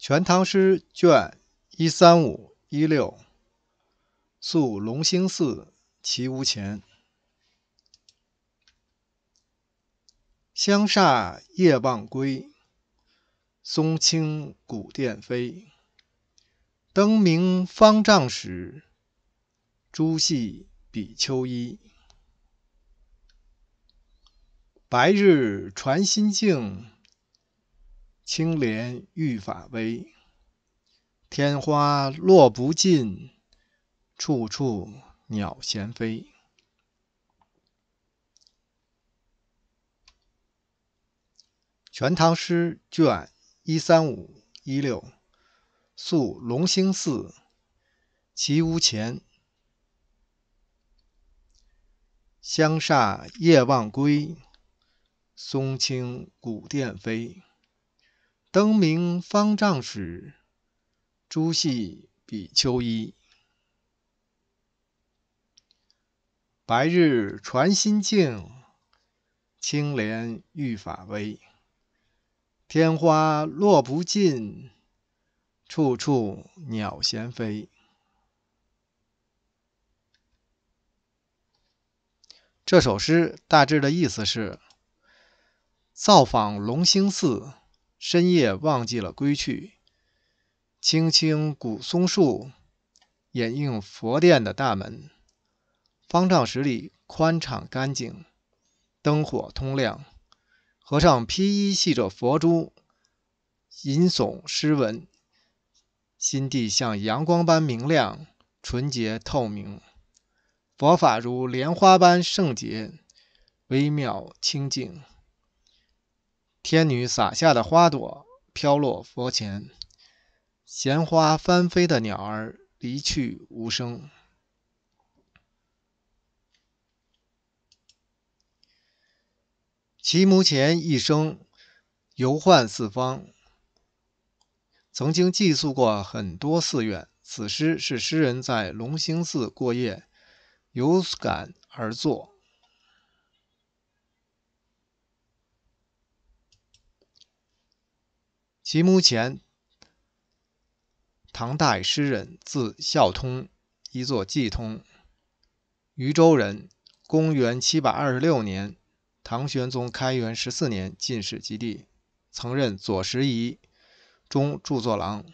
《全唐诗》卷一三五一六《宿龙兴寺其无前。香刹夜望归，松青古殿飞。灯明方丈时，朱细比秋衣。白日传心静。青莲玉法微，天花落不尽，处处鸟衔飞。《全唐诗》卷一三五一六，宿龙兴寺其屋前，香煞夜望归，松青古殿飞。灯明方丈室，朱系比丘衣。白日传心静，青莲欲法微。天花落不尽，处处鸟衔飞。这首诗大致的意思是：造访龙兴寺。深夜忘记了归去，青青古松树掩映佛殿的大门，方丈室里宽敞干净，灯火通亮。和尚披衣系着佛珠，吟诵诗文，心地像阳光般明亮、纯洁透明。佛法如莲花般圣洁、微妙清净。天女洒下的花朵飘落佛前，闲花翻飞的鸟儿离去无声。其墓前一生游宦四方，曾经寄宿过很多寺院。此诗是诗人在龙兴寺过夜，有感而作。其墓前，唐代诗人，字孝通，一作季通，渝州人。公元七百二十六年，唐玄宗开元十四年进士及第，曾任左拾遗、中著作郎。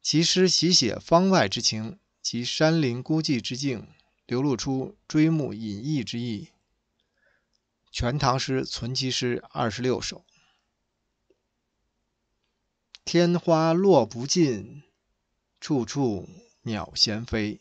其诗喜写方外之情及山林孤寂之境，流露出追慕隐逸之意。《全唐诗》存其诗二十六首。天花落不尽，处处鸟衔飞。